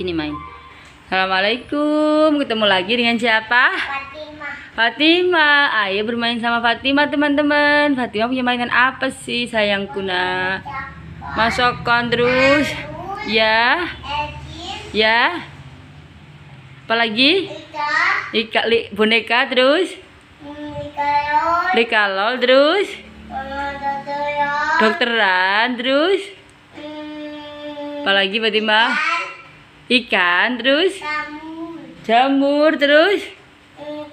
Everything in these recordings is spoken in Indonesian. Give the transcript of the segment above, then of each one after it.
Sini main. Assalamualaikum. Ketemu lagi dengan siapa? Fatima. Fatima. Ayo bermain sama Fatima teman-teman. Fatima punya mainan apa sih sayangku nak? Masukkan terus. Ya. Ya. Apalagi? Ika. Ika li, boneka terus. Likalol terus. Dokteran terus. Hmm. Apalagi Fatima? ikan terus jamur jamur terus hmm,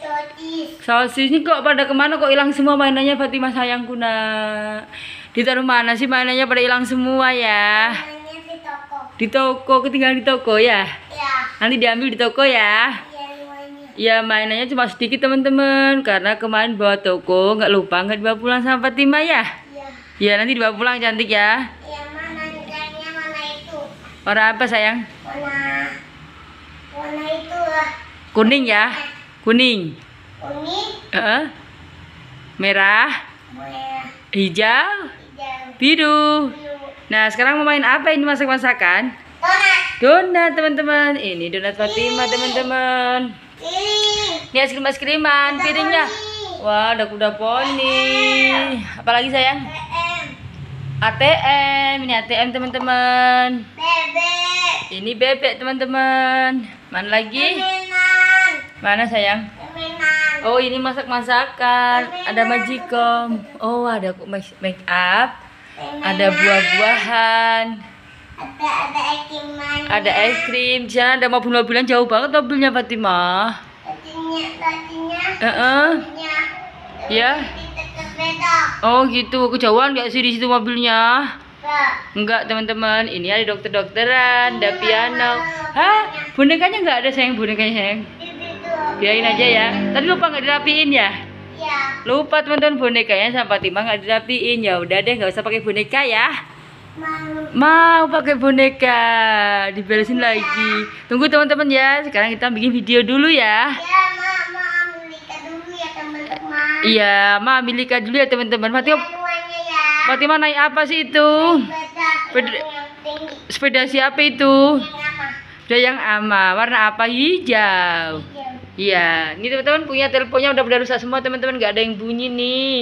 sosis sosisnya kok pada kemana kok hilang semua mainannya Fatimah sayangku nak ditaruh mana sih mainannya pada hilang semua ya mainannya di toko di toko ketinggalan di toko ya, ya. nanti diambil di toko ya Ya mainannya cuma sedikit teman-teman Karena kemarin bawa toko Nggak lupa nggak dibawa pulang sama Fatima ya? Iya Ya nanti dibawa pulang cantik ya iya. Warna apa sayang? Warna warna itu lah. Kuning ya? Kuning. Kuning. Uh -uh. Merah. Merah. Hijau. Hijau. Biru. Biru. Nah, sekarang mau main apa ini masak-masakan? Donat. Donat, teman-teman. Ini donat Fatima, teman-teman. Ini es krim es kriman, piringnya. Wah, ada kuda poni. Apalagi sayang? Eh, eh. ATM, ini ATM teman-teman. Bebek. Ini bebek teman-teman. Mana lagi? Temenan. Mana sayang? Temenan. Oh ini masak masakan. Ada majikom. Oh ada aku make up. Ada buah-buahan. Ada ada es krim. Ada es krim. Di ada mobil-mobilan jauh banget mobilnya Fatima. Tadinya, tadinya. Uh -uh. Ya. Ya. Oh gitu, kejauhan nggak sih di situ mobilnya? Enggak. teman-teman, ini ada dokter-dokteran, iya, ada piano. Hah? Bonekanya enggak ada sayang bonekanya sayang? Biarin aja ya. Tadi lupa enggak dirapiin ya? Iya. Lupa teman-teman bonekanya sama Fatima nggak dirapiin ya. Udah deh enggak usah pakai boneka ya. Mau. Mau pakai boneka. Diberesin iya. lagi. Tunggu teman-teman ya. Sekarang kita bikin video dulu ya. ya. Iya, Ma ambil dulu ya teman-teman. Fatima, iya, ya. Fatima naik apa sih itu? Sepeda, sepeda siapa itu? Sepeda yang ama. Warna apa? Hijau. Iya, ini teman-teman punya teleponnya udah pada rusak semua teman-teman, nggak ada yang bunyi nih.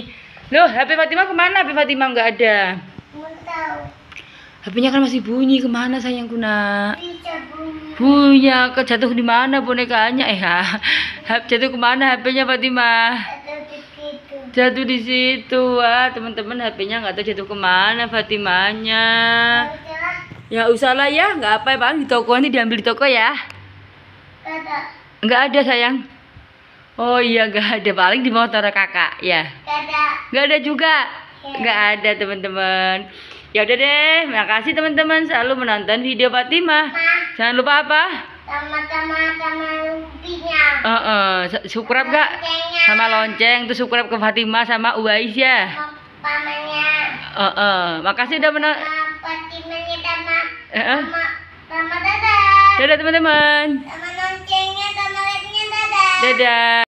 Loh, HP Fatima kemana? HP Fatima nggak ada. HP-nya kan masih bunyi kemana sayangku nak? Bunyi, jatuh di mana bonekanya? Eh, ha. jatuh kemana HP-nya Fatima? jatuh di situ wah teman-teman HP-nya nggak tahu jatuh kemana Fatimanya ya usahlah ya nggak apa ya bang di toko ini diambil di toko ya nggak ada sayang oh iya nggak ada paling di motor kakak ya nggak ada juga nggak ada teman-teman ya udah deh makasih teman-teman selalu menonton video Fatimah jangan lupa apa sama-sama sama Uh, uh, subscribe subscribe gak? Sama lonceng tuh subscribe ke Fatima sama Uwais ya. Pamannya. Uh, uh. Makasih udah menang. Fatimanya sama. Uh, uh. Sama, sama dadah. Dadah teman-teman. Sama loncengnya sama lainnya dadah. Dadah.